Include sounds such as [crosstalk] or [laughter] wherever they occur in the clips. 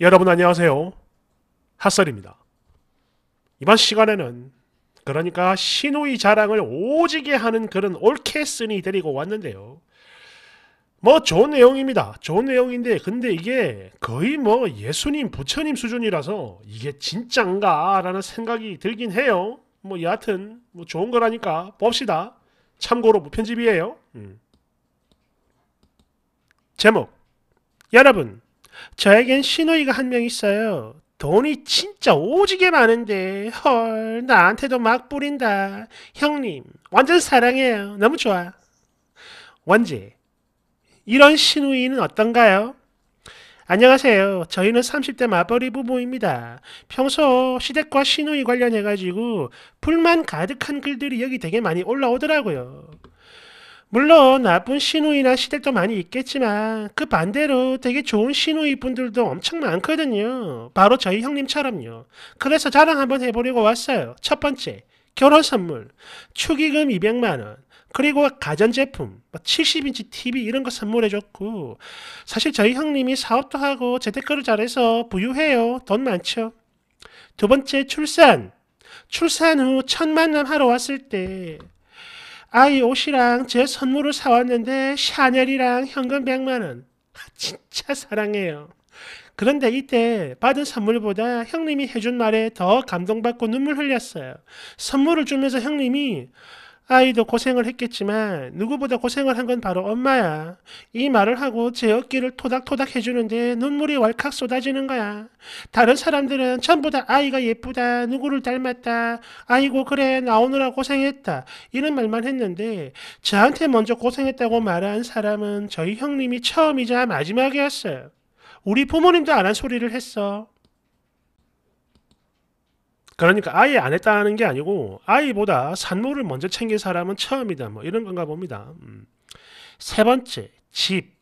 여러분 안녕하세요. 핫설입니다. 이번 시간에는 그러니까 신우의 자랑을 오지게 하는 그런 올케슨이 데리고 왔는데요. 뭐 좋은 내용입니다. 좋은 내용인데 근데 이게 거의 뭐 예수님 부처님 수준이라서 이게 진짠가 라는 생각이 들긴 해요. 뭐 여하튼 뭐 좋은 거라니까 봅시다. 참고로 무편집이에요. 음. 제목 여러분 저에겐 시누이가 한 명 있어요. 돈이 진짜 오지게 많은데 헐 나한테도 막 뿌린다. 형님 완전 사랑해요. 너무 좋아. 원지 이런 시누이는 어떤가요? 안녕하세요. 저희는 30대 맞벌이 부부입니다. 평소 시댁과 시누이 관련해가지고 불만 가득한 글들이 여기 되게 많이 올라오더라고요. 물론 나쁜 신우이나 시댁도 많이 있겠지만 그 반대로 되게 좋은 신우이 분들도 엄청 많거든요. 바로 저희 형님처럼요. 그래서 자랑 한번 해보려고 왔어요. 첫 번째, 결혼 선물, 축의금 200만원, 그리고 가전제품, 70인치 뭐 TV 이런 거 선물해줬고 사실 저희 형님이 사업도 하고 재테크를 잘해서 부유해요. 돈 많죠. 두 번째, 출산. 출산 후 첫 만남 하러 왔을 때 아이 옷이랑 제 선물을 사왔는데 샤넬이랑 현금 100만 원. 진짜 사랑해요. 그런데 이때 받은 선물보다 형님이 해준 말에 더 감동받고 눈물 흘렸어요. 선물을 주면서 형님이 아이도 고생을 했겠지만 누구보다 고생을 한 건 바로 엄마야. 이 말을 하고 제 어깨를 토닥토닥 해주는데 눈물이 왈칵 쏟아지는 거야. 다른 사람들은 전부 다 아이가 예쁘다, 누구를 닮았다, 아이고 그래 나오느라 고생했다 이런 말만 했는데 저한테 먼저 고생했다고 말한 사람은 저희 형님이 처음이자 마지막이었어요. 우리 부모님도 안 한 소리를 했어. 그러니까 아예 안 했다는 게 아니고 아이보다 산모를 먼저 챙길 사람은 처음이다. 뭐 이런 건가 봅니다. 음. 세 번째, 집.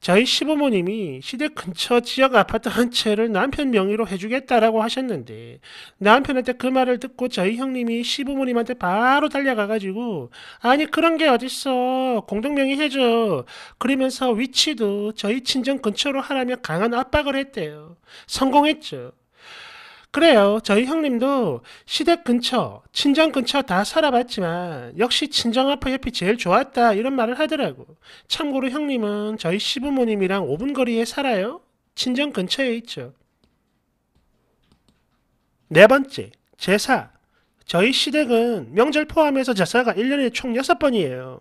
저희 시부모님이 시댁 근처 지역 아파트 한 채를 남편 명의로 해주겠다라고 하셨는데 남편한테 그 말을 듣고 저희 형님이 시부모님한테 바로 달려가가지고 아니 그런 게 어딨어 공동명의 해줘 그러면서 위치도 저희 친정 근처로 하라며 강한 압박을 했대요 성공했죠 그래요. 저희 형님도 시댁 근처, 친정 근처 다 살아봤지만 역시 친정 아빠 옆이 제일 좋았다 이런 말을 하더라고. 참고로 형님은 저희 시부모님이랑 5분 거리에 살아요. 친정 근처에 있죠. 네 번째, 제사. 저희 시댁은 명절 포함해서 제사가 1년에 총 6번이에요.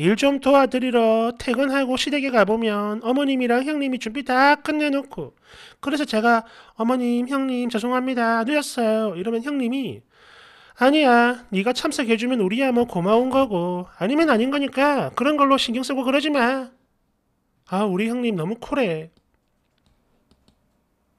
일좀 도와드리러 퇴근하고 시댁에 가보면 어머님이랑 형님이 준비 다 끝내놓고 그래서 제가 어머님 형님 죄송합니다 늦었어요 이러면 형님이 아니야 네가 참석해주면 우리야 뭐 고마운 거고 아니면 아닌 거니까 그런 걸로 신경 쓰고 그러지 마 아 우리 형님 너무 쿨해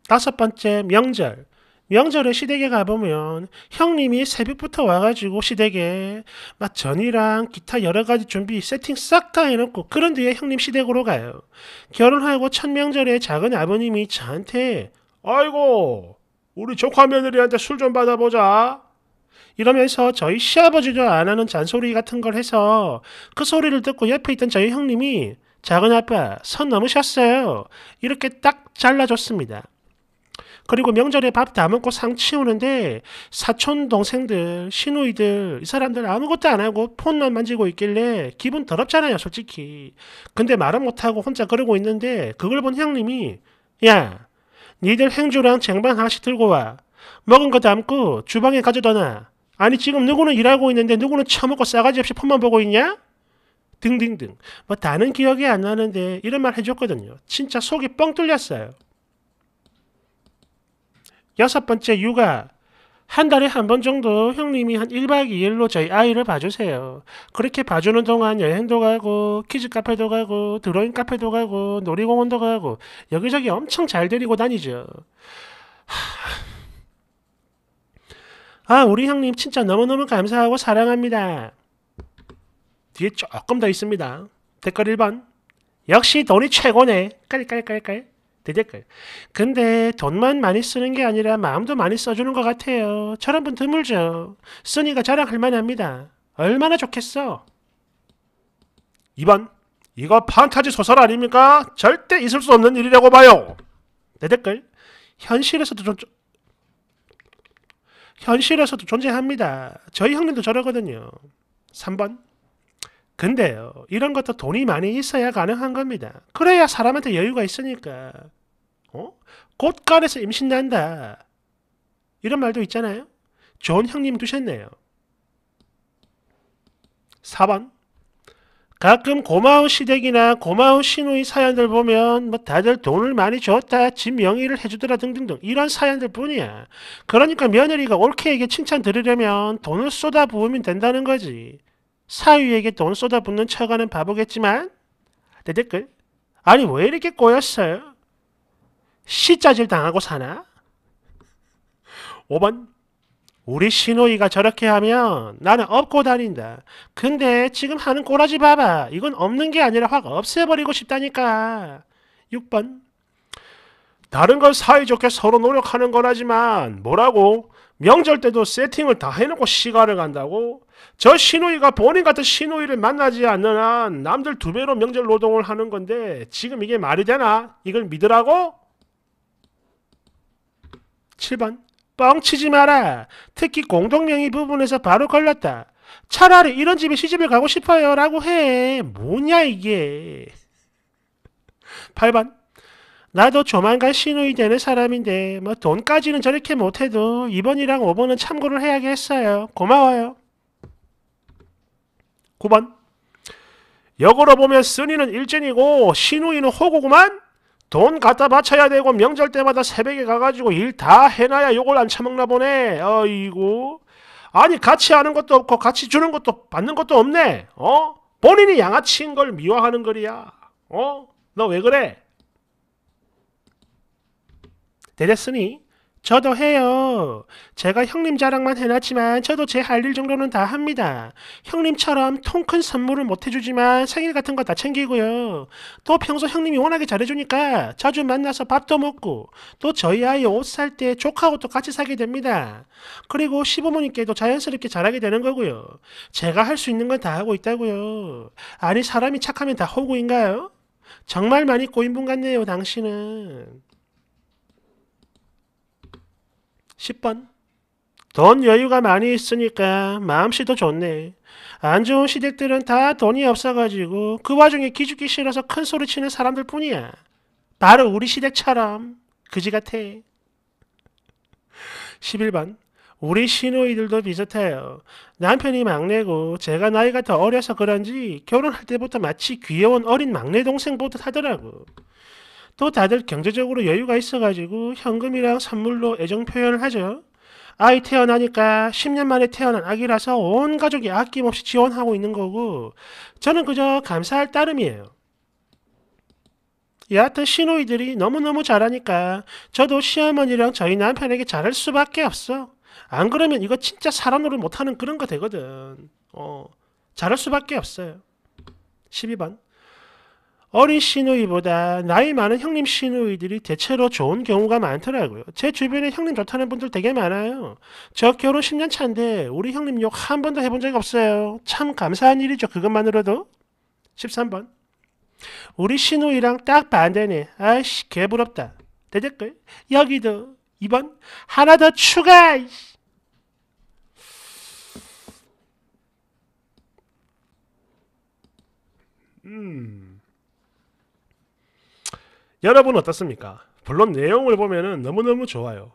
다섯 번째 명절 명절에 시댁에 가보면 형님이 새벽부터 와가지고 시댁에 막 전이랑 기타 여러 가지 준비 세팅 싹 다 해놓고 그런 뒤에 형님 시댁으로 가요. 결혼하고 첫 명절에 작은 아버님이 저한테 아이고 우리 조카 며느리한테 술 좀 받아보자. 이러면서 저희 시아버지도 안 하는 잔소리 같은 걸 해서 그 소리를 듣고 옆에 있던 저희 형님이 작은 아빠 선 넘으셨어요. 이렇게 딱 잘라줬습니다. 그리고 명절에 밥 다 먹고 상 치우는데 사촌 동생들, 시누이들 이 사람들 아무것도 안 하고 폰만 만지고 있길래 기분 더럽잖아요, 솔직히. 근데 말은 못 하고 혼자 그러고 있는데 그걸 본 형님이 야, 니들 행주랑 쟁반 하나씩 들고 와. 먹은 거 담고 주방에 가져다 놔. 아니 지금 누구는 일하고 있는데 누구는 처먹고 싸가지 없이 폰만 보고 있냐? 등등등. 뭐 다른 기억이 안 나는데 이런 말 해줬거든요. 진짜 속이 뻥 뚫렸어요. 여섯 번째 육아. 한 달에 한 번 정도 형님이 한 1박 2일로 저희 아이를 봐주세요. 그렇게 봐주는 동안 여행도 가고, 키즈 카페도 가고, 드로잉 카페도 가고, 놀이공원도 가고, 여기저기 엄청 잘 데리고 다니죠. 하... 아, 우리 형님 진짜 너무너무 감사하고 사랑합니다. 뒤에 조금 더 있습니다. 댓글 1번. 역시 돈이 최고네. 깔깔깔깔. 되될 거요 근데 돈만 많이 쓰는 게 아니라 마음도 많이 써주는 것 같아요. 저런 분 드물죠. 쓰니까 자랑할 만합니다. 얼마나 좋겠어. 2번. 이거 판타지 소설 아닙니까? 절대 있을 수 없는 일이라고 봐요. 대 댓글. 현실에서도 존 현실에서도 존재합니다. 저희 형님도 저러거든요. 3번. 근데요, 이런 것도 돈이 많이 있어야 가능한 겁니다. 그래야 사람한테 여유가 있으니까. 어? 곳간에서 임신 난다. 이런 말도 있잖아요. 좋은 형님 두셨네요. 4번 가끔 고마운 시댁이나 고마운 신우의 사연들 보면 뭐 다들 돈을 많이 줬다, 집 명의를 해주더라 등등등 이런 사연들 뿐이야. 그러니까 며느리가 올케에게 칭찬 들으려면 돈을 쏟아부으면 된다는 거지. 사위에게 돈 쏟아붓는 처가는 바보겠지만 내 댓글 아니 왜 이렇게 꼬였어요? 시짜질 당하고 사나? 5번 우리 신호이가 저렇게 하면 나는 업고 다닌다. 근데 지금 하는 꼬라지 봐봐. 이건 없는 게 아니라 확 없애버리고 싶다니까. 6번 다른 건 사이좋게 서로 노력하는 건 하지만 뭐라고? 명절 때도 세팅을 다 해놓고 시간을 간다고? 저 신우이가 본인 같은 신우이를 만나지 않는 한 남들 두 배로 명절 노동을 하는 건데 지금 이게 말이 되나? 이걸 믿으라고? 7번 뻥치지 마라. 특히 공동명의 부분에서 바로 걸렸다. 차라리 이런 집에 시집을 가고 싶어요 라고 해. 뭐냐 이게. 8번 나도 조만간 신우이 되는 사람인데 뭐 돈까지는 저렇게 못해도 2번이랑 5번은 참고를 해야겠어요. 고마워요. 9번 역으로 보면 쓰니는 일진이고 신우이는 호구구만 돈 갖다 바쳐야 되고 명절 때마다 새벽에 가가지고 일 다 해놔야 욕을 안 처먹나 보네 어이구 아니 같이 하는 것도 없고 같이 주는 것도 받는 것도 없네 어? 본인이 양아치인 걸 미워하는 거리야 어? 너 왜 그래? 대댔으니 저도 해요. 제가 형님 자랑만 해놨지만 저도 제 할 일 정도는 다 합니다. 형님처럼 통 큰 선물을 못 해주지만 생일 같은 거 다 챙기고요. 또 평소 형님이 워낙에 잘해주니까 자주 만나서 밥도 먹고 또 저희 아이 옷 살 때 조카 옷도 같이 사게 됩니다. 그리고 시부모님께도 자연스럽게 잘하게 되는 거고요. 제가 할 수 있는 건 다 하고 있다고요. 아니 사람이 착하면 다 호구인가요? 정말 많이 꼬인 분 같네요 당신은. 10번. 돈 여유가 많이 있으니까 마음씨 도 좋네. 안 좋은 시댁들은 다 돈이 없어가지고 그 와중에 기죽기 싫어서 큰 소리 치는 사람들 뿐이야. 바로 우리 시댁처럼 그지 같아. 11번. 우리 시누이들도 비슷해요. 남편이 막내고 제가 나이가 더 어려서 그런지 결혼할 때부터 마치 귀여운 어린 막내 동생 보듯 하더라고. 또 다들 경제적으로 여유가 있어가지고 현금이랑 선물로 애정 표현을 하죠. 아이 태어나니까 10년 만에 태어난 아기라서 온 가족이 아낌없이 지원하고 있는 거고 저는 그저 감사할 따름이에요. 여하튼 시누이들이 너무너무 잘하니까 저도 시어머니랑 저희 남편에게 잘할 수밖에 없어. 안 그러면 이거 진짜 사람으로 못하는 그런 거 되거든. 어, 잘할 수밖에 없어요. 12번. 어린 시누이보다 나이 많은 형님 시누이들이 대체로 좋은 경우가 많더라고요. 제 주변에 형님 좋다는 분들 되게 많아요. 저 결혼 10년 차인데 우리 형님 욕 한 번도 해본 적이 없어요. 참 감사한 일이죠. 그것만으로도. 13번. 우리 시누이랑 딱 반대네. 아이씨 개부럽다. 대댓글. 여기도 2번. 하나 더 추가. 음. 여러분 어떻습니까? 물론 내용을 보면 너무너무 좋아요.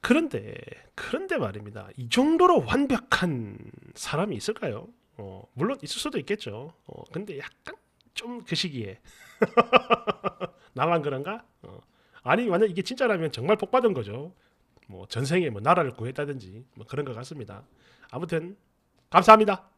그런데, 그런데 말입니다. 이 정도로 완벽한 사람이 있을까요? 어, 물론 있을 수도 있겠죠. 어, 근데 약간 좀 그 시기에. [laughs] 나만 그런가? 어. 아니, 만약 이게 진짜라면 정말 복 받은 거죠. 뭐 전생에 뭐 나라를 구했다든지 뭐 그런 것 같습니다. 아무튼, 감사합니다.